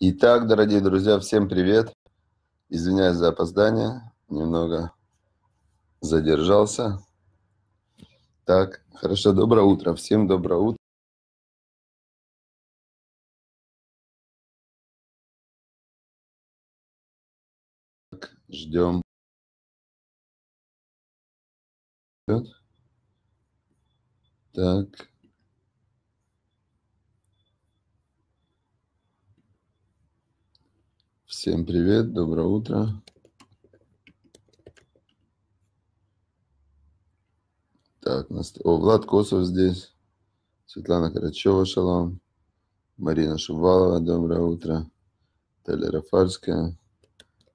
Итак, дорогие друзья, всем привет. Извиняюсь за опоздание, немного задержался. Так, хорошо, доброе утро, всем доброе утро. Ждем. Так. Всем привет, доброе утро. Так, нас... о, Влад Косов здесь, Светлана Карачева, шалом, Марина Шувалова, доброе утро, Таля Рафальская.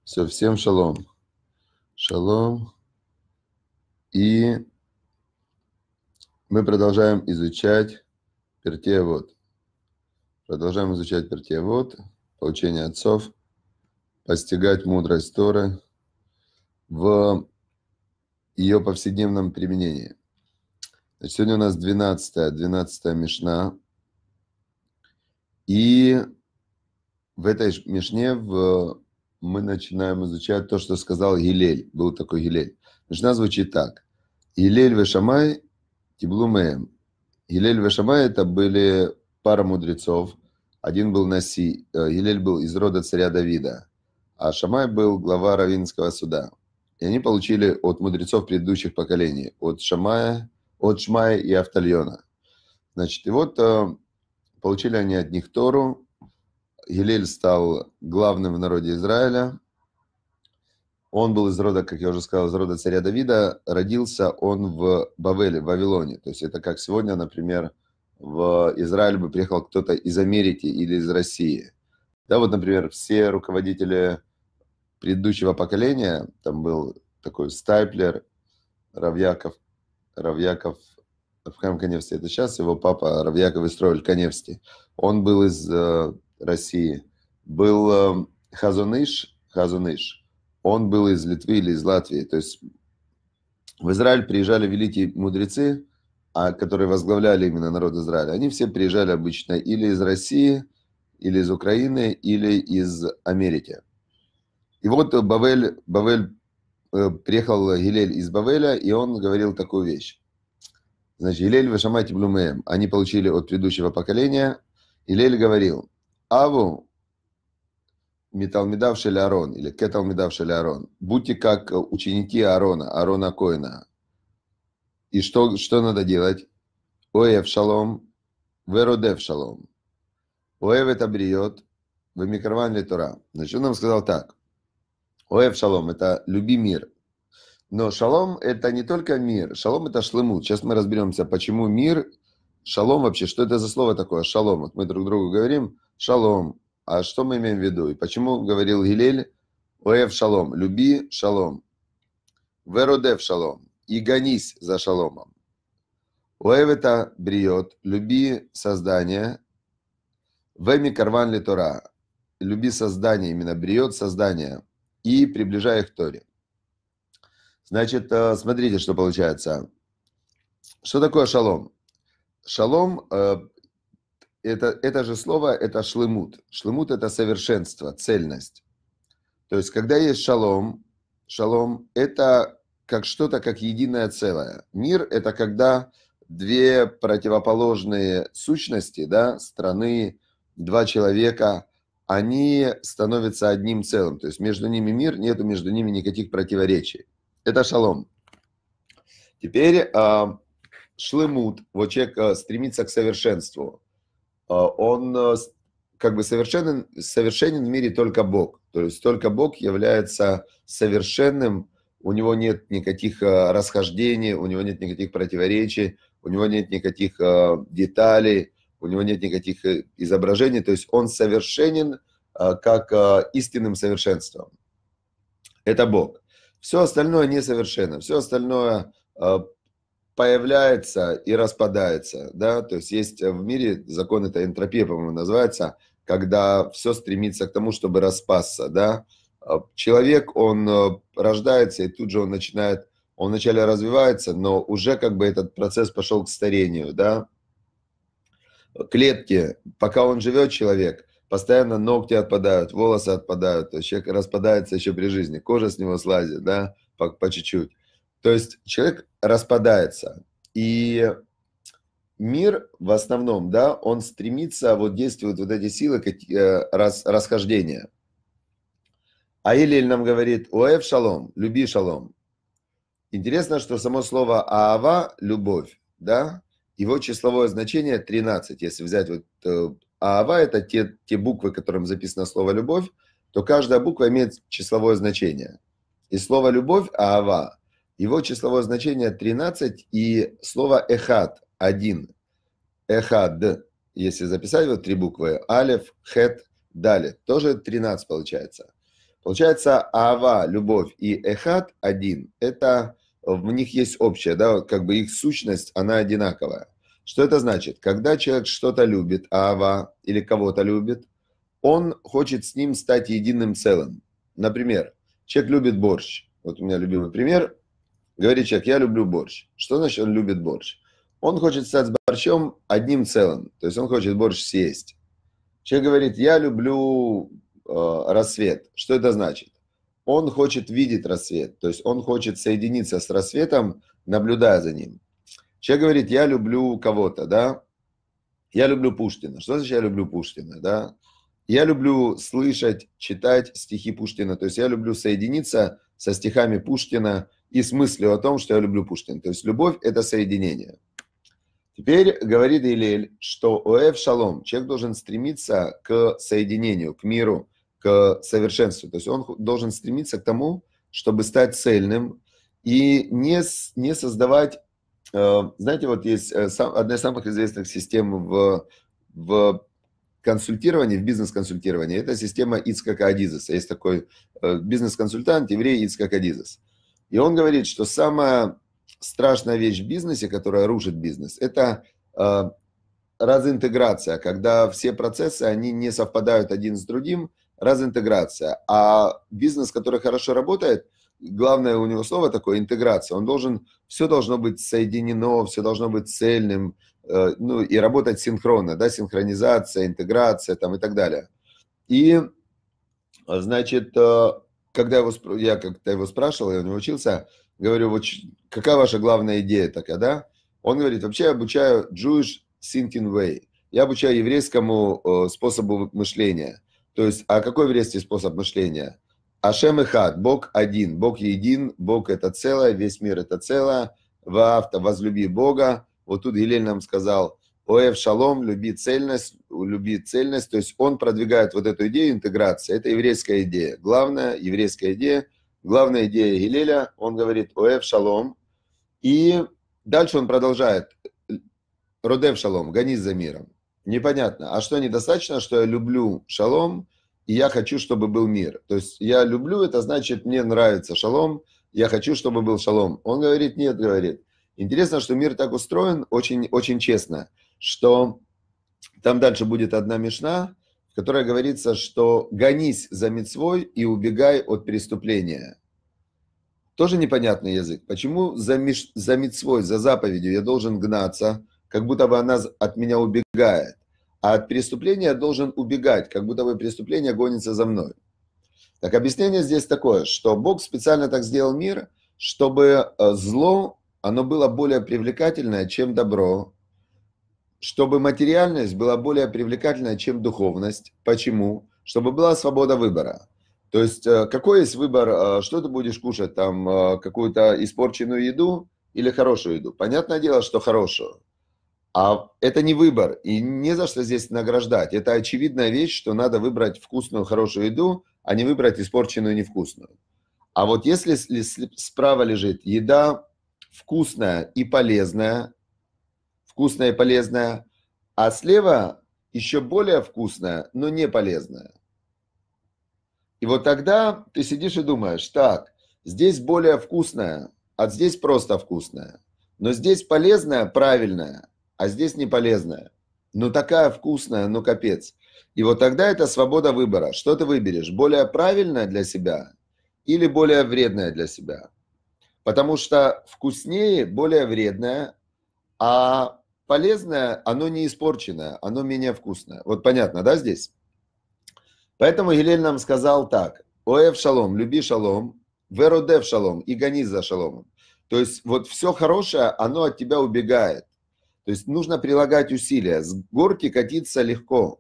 Все, всем шалом. Шалом. И мы продолжаем изучать Пертея Вот. Продолжаем изучать Пертея Вот, получение отцов – постигать мудрость Торы в ее повседневном применении. Значит, сегодня у нас 12 12 Мишна. И в этой Мишне в, мы начинаем изучать то, что сказал Гилель. Был такой Гилель. Мишна звучит так. Гилель Вешамай Тиблумеем. Гилель Вешамай это были пара мудрецов. Один был Наси, э, Гилель был из рода царя Давида а Шамай был глава Равинского суда. И они получили от мудрецов предыдущих поколений, от Шамая, от Шмая и Автальона. Значит, и вот э, получили они от них Тору, Елель стал главным в народе Израиля. Он был из рода, как я уже сказал, из рода царя Давида. Родился он в Бавеле, в Вавилоне. То есть это как сегодня, например, в Израиль бы приехал кто-то из Америки или из России. Да, вот, например, все руководители предыдущего поколения, там был такой Стайплер, Равьяков, Равьяков, Рафхам Коневский это сейчас его папа Равьяков Истроиль Коневский он был из э, России, был э, Хазуныш, Хазуныш, он был из Литвы или из Латвии, то есть в Израиль приезжали великие мудрецы, а, которые возглавляли именно народ Израиля, они все приезжали обычно или из России, или из Украины, или из Америки. И вот э, Бавель, Бавель э, приехал Гилель из Бавеля, и он говорил такую вещь. Значит, Гилель Вашамайте Блумеем, они получили от предыдущего поколения. Гилель говорил, Аву Металмедав арон или Кеталмедав арон. будьте как э, ученики арона, арона Коина. И что, что надо делать? Оев шалом, веродев шалом. Оев это бриет, вы микрован ли Тора. Значит, он нам сказал так – Оев шалом – это «люби мир». Но шалом – это не только мир. Шалом – это шлымут. Сейчас мы разберемся, почему мир, шалом вообще, что это за слово такое, шалом. Вот мы друг другу говорим «шалом», а что мы имеем в виду? И почему говорил Гилель «Оев шалом», «люби шалом», «Веродев шалом» и «гонись за шаломом». Оев – это бриот «люби создание», «Веми карван ли Тора», «люби создание», именно бриот создание – и приближая их к Торе. Значит, э, смотрите, что получается. Что такое шалом? Шалом э, это, это же слово, это шлемут. Шлемут – это совершенство, цельность. То есть, когда есть шалом, шалом – это как что-то, как единое целое. Мир – это когда две противоположные сущности, да, страны, два человека, они становятся одним целым. То есть между ними мир, нету между ними никаких противоречий. Это шалом. Теперь а, шлемут, вот человек а, стремится к совершенству. А, он как бы совершенен, совершенен в мире только Бог. То есть только Бог является совершенным, у него нет никаких расхождений, у него нет никаких противоречий, у него нет никаких деталей, у него нет никаких э, изображений, то есть он совершенен а, как а, истинным совершенством. Это Бог. Все остальное несовершенно, все остальное а, появляется и распадается, да, то есть есть э, в мире закон, это энтропия, по-моему, называется, когда все стремится к тому, чтобы распасться, да, человек, он э, рождается, и тут же он начинает, он вначале развивается, но уже как бы этот процесс пошел к старению, да, клетки, пока он живет, человек, постоянно ногти отпадают, волосы отпадают, то есть человек распадается еще при жизни, кожа с него слазит, да, по, по чуть-чуть. То есть человек распадается. И мир в основном, да, он стремится, вот действуют вот эти силы как э, раз, расхождения. А Илиль нам говорит, уэв шалом, люби шалом. Интересно, что само слово аава – любовь, да? Его числовое значение 13. Если взять вот э, Аава, это те, те буквы, которым записано слово «любовь», то каждая буква имеет числовое значение. И слово «любовь» Аава, его числовое значение 13, и слово «эхад» – один. «Эхад», если записать вот три буквы, «алев», «хет», «далит», тоже 13 получается. Получается, Аава, любовь и Эхат один. Это в них есть общее, да, как бы их сущность, она одинаковая. Что это значит? Когда человек что-то любит, ава или кого-то любит, он хочет с ним стать единым целым. Например, человек любит борщ. Вот у меня любимый пример. Говорит человек, я люблю борщ. Что значит он любит борщ? Он хочет стать с борщом одним целым. То есть он хочет борщ съесть. Человек говорит, я люблю э, рассвет. Что это значит? он хочет видеть рассвет, то есть он хочет соединиться с рассветом, наблюдая за ним. Человек говорит, я люблю кого-то, да, я люблю Пушкина. Что значит я люблю Пушкина, да? Я люблю слышать, читать стихи Пушкина, то есть я люблю соединиться со стихами Пушкина и с мыслью о том, что я люблю Пушкина. То есть любовь – это соединение. Теперь говорит Илель, что Оэв Шалом, человек должен стремиться к соединению, к миру – к совершенству. То есть он должен стремиться к тому, чтобы стать цельным и не, не создавать... Э, знаете, вот есть э, одна из самых известных систем в, в консультировании, в бизнес-консультировании. Это система Ицкака Адизеса. Есть такой э, бизнес-консультант, еврей Ицкак Адизес. И он говорит, что самая страшная вещь в бизнесе, которая рушит бизнес, это разинтеграция, когда все процессы, они не совпадают один с другим, разинтеграция. А бизнес, который хорошо работает, главное у него слово такое интеграция. Он должен, все должно быть соединено, все должно быть цельным, э, ну и работать синхронно, да, синхронизация, интеграция там и так далее. И, значит, э, когда его, я как-то его спрашивал, я у него учился, говорю, вот какая ваша главная идея такая, да? Он говорит, вообще я обучаю Jewish Thinking Way. Я обучаю еврейскому э, способу мышления. То есть, а какой еврейский способ мышления? Ашем и хад, Бог один, Бог един, Бог это целое, весь мир это целое. Ваавта, возлюби Бога. Вот тут Елель нам сказал, Оев шалом, люби цельность, люби цельность. То есть он продвигает вот эту идею интеграции. Это еврейская идея. Главная еврейская идея, главная идея Гилеля, он говорит Оев шалом. И дальше он продолжает. Родев шалом, гонись за миром. Непонятно. А что недостаточно, что я люблю шалом, и я хочу, чтобы был мир. То есть я люблю, это значит, мне нравится шалом, я хочу, чтобы был шалом. Он говорит, нет, говорит. Интересно, что мир так устроен, очень, очень честно, что там дальше будет одна мешна, в которой говорится, что гонись за мецвой и убегай от преступления. Тоже непонятный язык. Почему за, миш, за мецвой, за заповедью я должен гнаться, как будто бы она от меня убегает. А от преступления я должен убегать, как будто бы преступление гонится за мной. Так объяснение здесь такое, что Бог специально так сделал мир, чтобы э, зло, оно было более привлекательное, чем добро, чтобы материальность была более привлекательная, чем духовность. Почему? Чтобы была свобода выбора. То есть э, какой есть выбор, э, что ты будешь кушать, там какую-то испорченную еду или хорошую еду? Понятное дело, что хорошую. А это не выбор, и не за что здесь награждать. Это очевидная вещь, что надо выбрать вкусную, хорошую еду, а не выбрать испорченную, невкусную. А вот если справа лежит еда вкусная и полезная, вкусная и полезная, а слева еще более вкусная, но не полезная. И вот тогда ты сидишь и думаешь, так, здесь более вкусная, а здесь просто вкусная. Но здесь полезная, правильная, а здесь не полезная. Ну такая вкусная, ну капец. И вот тогда это свобода выбора. Что ты выберешь? Более правильное для себя или более вредное для себя? Потому что вкуснее, более вредное, а полезное, оно не испорченное, оно менее вкусное. Вот понятно, да, здесь? Поэтому Гилель нам сказал так. Оев шалом, люби шалом, веродев шалом и гони за шаломом. То есть вот все хорошее, оно от тебя убегает. То есть нужно прилагать усилия. С горки катиться легко,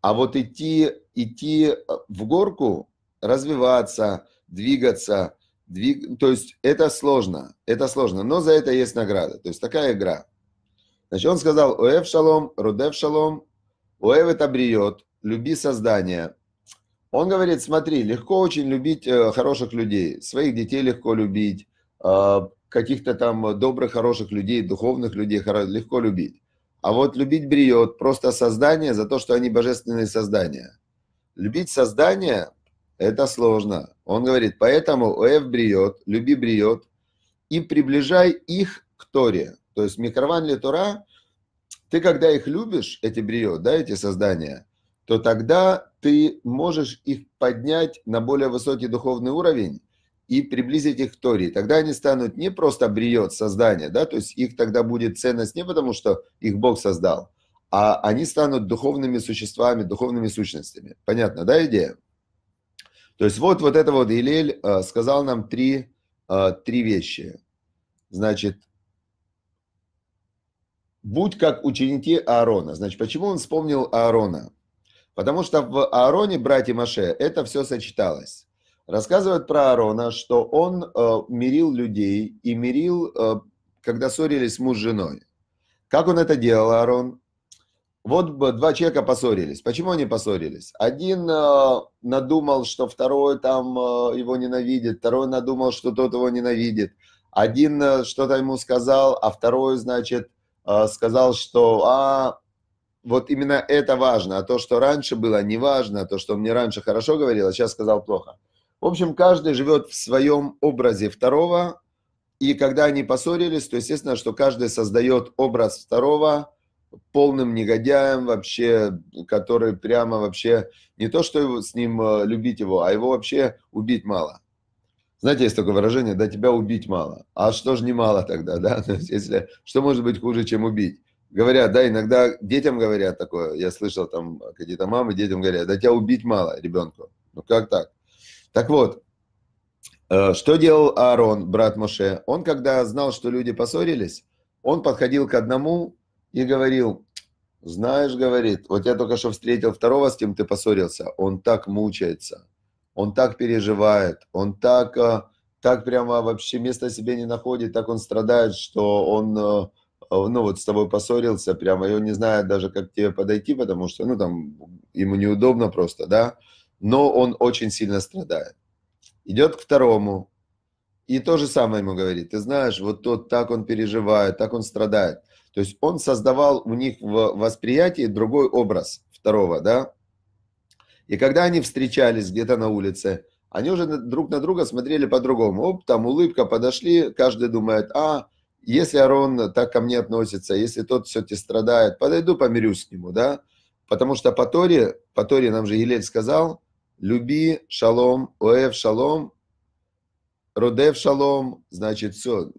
а вот идти, идти э, в горку, развиваться, двигаться, двиг... то есть это сложно, это сложно, но за это есть награда. То есть такая игра. Значит, он сказал, «Уэв шалом, рудев шалом, уэв это бриет, люби создание». Он говорит, смотри, легко очень любить э, хороших людей, своих детей легко любить, э, каких-то там э, добрых, хороших людей, духовных людей легко любить. А вот любить бриет просто создание за то, что они божественные создания. Любить создание – это сложно. Он говорит, поэтому Эв бриет, люби бриет, и приближай их к Торе. То есть микрован ли Тора, ты когда их любишь, эти бриет, да, эти создания, то тогда ты можешь их поднять на более высокий духовный уровень, и приблизить их к Торе. Тогда они станут не просто бриет создания, да, то есть их тогда будет ценность не потому, что их Бог создал, а они станут духовными существами, духовными сущностями. Понятно, да, идея? То есть вот, вот это вот Илель э, сказал нам три, э, три вещи. Значит, будь как ученики Аарона. Значит, почему он вспомнил Аарона? Потому что в Аароне, братья Маше, это все сочеталось. Рассказывают про Аарона, что он э, мирил людей и мирил, э, когда ссорились муж с женой. Как он это делал, Аарон? Вот два человека поссорились. Почему они поссорились? Один э, надумал, что второй там э, его ненавидит, второй надумал, что тот его ненавидит. Один э, что-то ему сказал, а второй, значит, э, сказал, что а, вот именно это важно, а то, что раньше было, не важно, а то, что мне раньше хорошо говорил, а сейчас сказал плохо. В общем, каждый живет в своем образе второго, и когда они поссорились, то естественно, что каждый создает образ второго полным негодяем вообще, который прямо вообще не то, что с ним э, любить его, а его вообще убить мало. Знаете, есть такое выражение, да тебя убить мало. А что же не мало тогда, да? То есть, если, что может быть хуже, чем убить? Говорят, да, иногда детям говорят такое, я слышал там какие-то мамы, детям говорят, да тебя убить мало ребенку. Ну как так? Так вот, э, что делал Аарон, брат Моше? Он, когда знал, что люди поссорились, он подходил к одному и говорил, знаешь, говорит, вот я только что встретил второго, с кем ты поссорился, он так мучается, он так переживает, он так, э, так прямо вообще места себе не находит, так он страдает, что он э, ну вот с тобой поссорился прямо, и он не знает даже, как к тебе подойти, потому что, ну там, ему неудобно просто, да, но он очень сильно страдает. Идет к второму, и то же самое ему говорит. Ты знаешь, вот тот, так он переживает, так он страдает. То есть он создавал у них в восприятии другой образ второго, да? И когда они встречались где-то на улице, они уже друг на друга смотрели по-другому. Оп, там улыбка, подошли, каждый думает, а, если Арон так ко мне относится, если тот все-таки страдает, подойду, помирюсь с нему, да? Потому что по Торе, по Торе нам же Елель сказал, люби, шалом, оев шалом, родев, шалом, значит, все.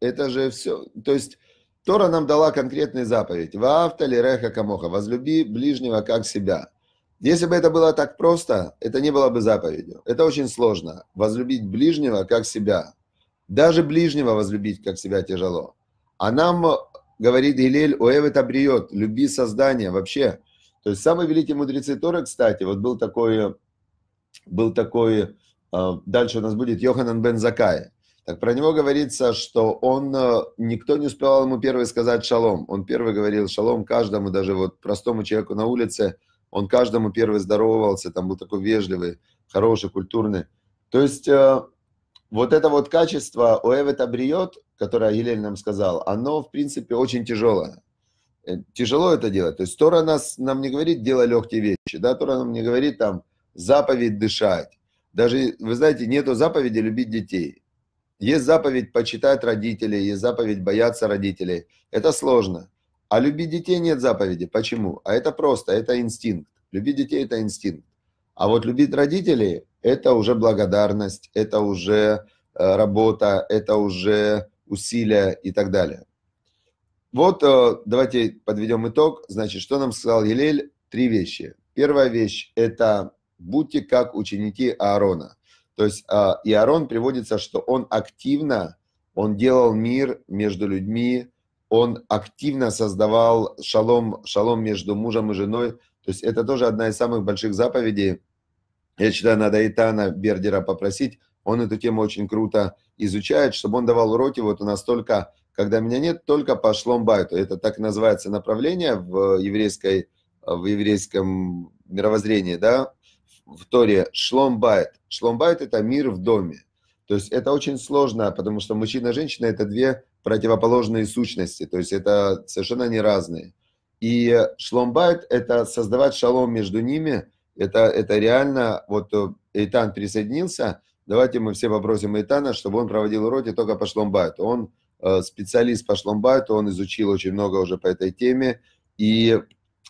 Это же все. То есть Тора нам дала конкретный заповедь. Ваавта Реха камоха. Возлюби ближнего как себя. Если бы это было так просто, это не было бы заповедью. Это очень сложно. Возлюбить ближнего как себя. Даже ближнего возлюбить как себя тяжело. А нам э, говорит Гилель, оев это бриет, люби создание вообще. То есть самые великие мудрецы Торы, кстати, вот был такой э, был такой, э, дальше у нас будет Йоханан бен Закай. Так про него говорится, что он, э, никто не успевал ему первый сказать шалом. Он первый говорил шалом каждому, даже вот простому человеку на улице, он каждому первый здоровался, там был такой вежливый, хороший, культурный. То есть э, вот это вот качество у Эвета Абриот, которое Елена нам сказал, оно, в принципе, очень тяжелое. Тяжело это делать. То есть Тора нас, нам не говорит, делай легкие вещи. Да? Тора нам не говорит, там, заповедь дышать. Даже, вы знаете, нету заповеди любить детей. Есть заповедь почитать родителей, есть заповедь бояться родителей. Это сложно. А любить детей нет заповеди. Почему? А это просто, это инстинкт. Любить детей – это инстинкт. А вот любить родителей – это уже благодарность, это уже э, работа, это уже усилия и так далее. Вот э, давайте подведем итог. Значит, что нам сказал Елель? Три вещи. Первая вещь – это будьте как ученики Аарона. То есть а, и Аарон приводится, что он активно, он делал мир между людьми, он активно создавал шалом, шалом между мужем и женой. То есть это тоже одна из самых больших заповедей. Я считаю, надо Итана Бердера попросить. Он эту тему очень круто изучает, чтобы он давал уроки. Вот у нас только, когда меня нет, только по шломбайту. Это так называется направление в еврейской в еврейском мировоззрении, да, в Торе шломбайт. Шломбайт – это мир в доме. То есть это очень сложно, потому что мужчина и женщина – это две противоположные сущности, то есть это совершенно не разные. И шломбайт – это создавать шалом между ними, это, это реально, вот э, Эйтан присоединился, давайте мы все попросим Эйтана, чтобы он проводил уроки только по шломбайту. Он э, специалист по шломбайту, он изучил очень много уже по этой теме, и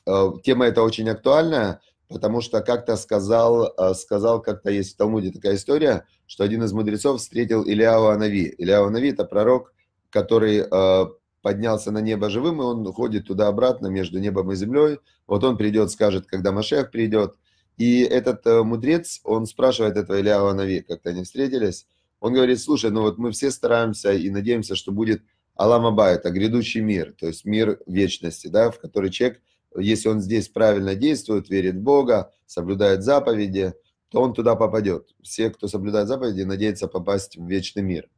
э, тема эта очень актуальная, потому что как-то сказал, э, сказал как-то есть в Талмуде такая история, что один из мудрецов встретил Илиау Анави. Илиау Анави – это пророк, который э, поднялся на небо живым, и он ходит туда-обратно между небом и землей. Вот он придет, скажет, когда Машех придет. И этот э, мудрец, он спрашивает этого Илиау Анави, как-то они встретились. Он говорит, слушай, ну вот мы все стараемся и надеемся, что будет Аламаба, это грядущий мир, то есть мир вечности, да, в который человек если он здесь правильно действует, верит в Бога, соблюдает заповеди, то он туда попадет. Все, кто соблюдает заповеди, надеются попасть в вечный мир.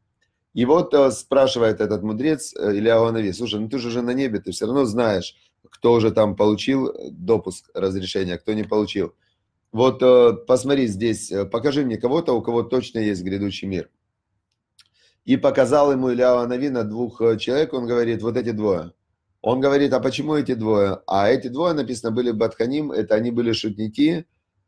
И вот э, спрашивает этот мудрец э, Илья Гуанави, слушай, ну ты же уже на небе, ты все равно знаешь, кто уже там получил э, допуск разрешения, кто не получил. Вот посмотри здесь, покажи мне кого-то, у кого точно есть грядущий мир. И показал ему Илья Гуанави на двух человек, он говорит, вот эти двое – он говорит, а почему эти двое? А эти двое, написано, были Батханим, это они были шутники,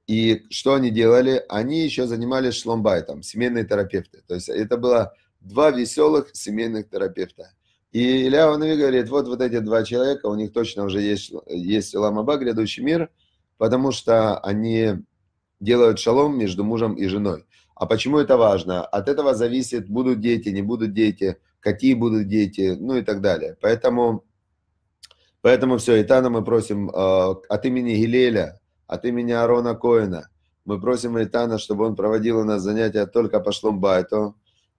и что они делали? Они еще занимались шломбайтом, семейные терапевты. То есть это было два веселых семейных терапевта. И Илья Ванови говорит, вот вот эти два человека, у них точно уже есть, есть Ламаба, грядущий мир, потому что они делают шалом между мужем и женой. А почему это важно? От этого зависит, будут дети, не будут дети, какие будут дети, ну и так далее. Поэтому Поэтому все, Итана мы просим э, от имени Гилеля, от имени Арона Коина, мы просим Итана, чтобы он проводил у нас занятия только по шломбайту.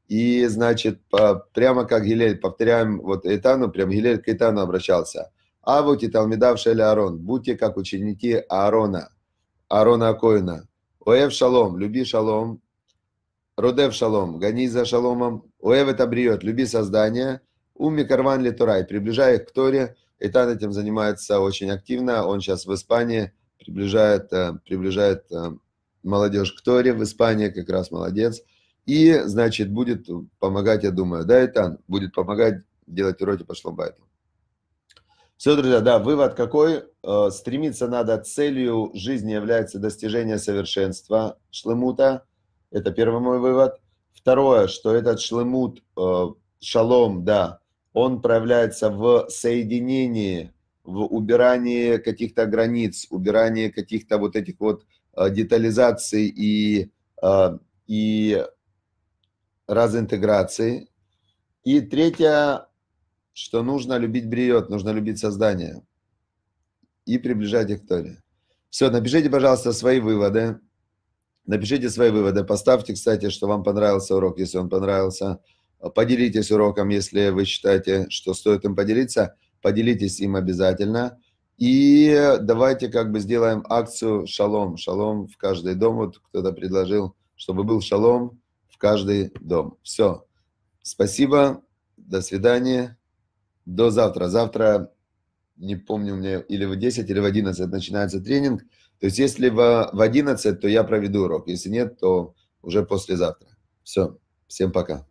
И, значит, по, прямо как Гилель, повторяем вот Итану, прям Гилель к Итану обращался. Авути Талмидав Шель Аарон, будьте как ученики Аарона, Аарона Акоина. Оев шалом, люби шалом. Рудев шалом, гони за шаломом. Оев это бриет, люби создание. Уми карван ли турай, приближай их к Торе. Эйтан этим занимается очень активно. Он сейчас в Испании приближает, э, приближает э, молодежь к Торе в Испании, как раз молодец. И, значит, будет помогать, я думаю, да, Эйтан? Будет помогать делать уроки по шломбайту. Все, друзья, да, вывод какой? Э, стремиться надо целью жизни является достижение совершенства шлемута. Это первый мой вывод. Второе, что этот шлемут, шалом, да, он проявляется в соединении, в убирании каких-то границ, убирании каких-то вот этих вот э, детализаций и, э, и разинтеграции. И третье, что нужно любить бриет, нужно любить создание и приближать их к Торе. Все, напишите, пожалуйста, свои выводы. Напишите свои выводы. Поставьте, кстати, что вам понравился урок, если он понравился. Поделитесь уроком, если вы считаете, что стоит им поделиться. Поделитесь им обязательно. И давайте как бы сделаем акцию «Шалом». «Шалом» в каждый дом. Вот кто-то предложил, чтобы был «Шалом» в каждый дом. Все. Спасибо. До свидания. До завтра. Завтра, не помню, мне или в 10, или в 11 начинается тренинг. То есть если в, в 11, то я проведу урок. Если нет, то уже послезавтра. Все. Всем пока.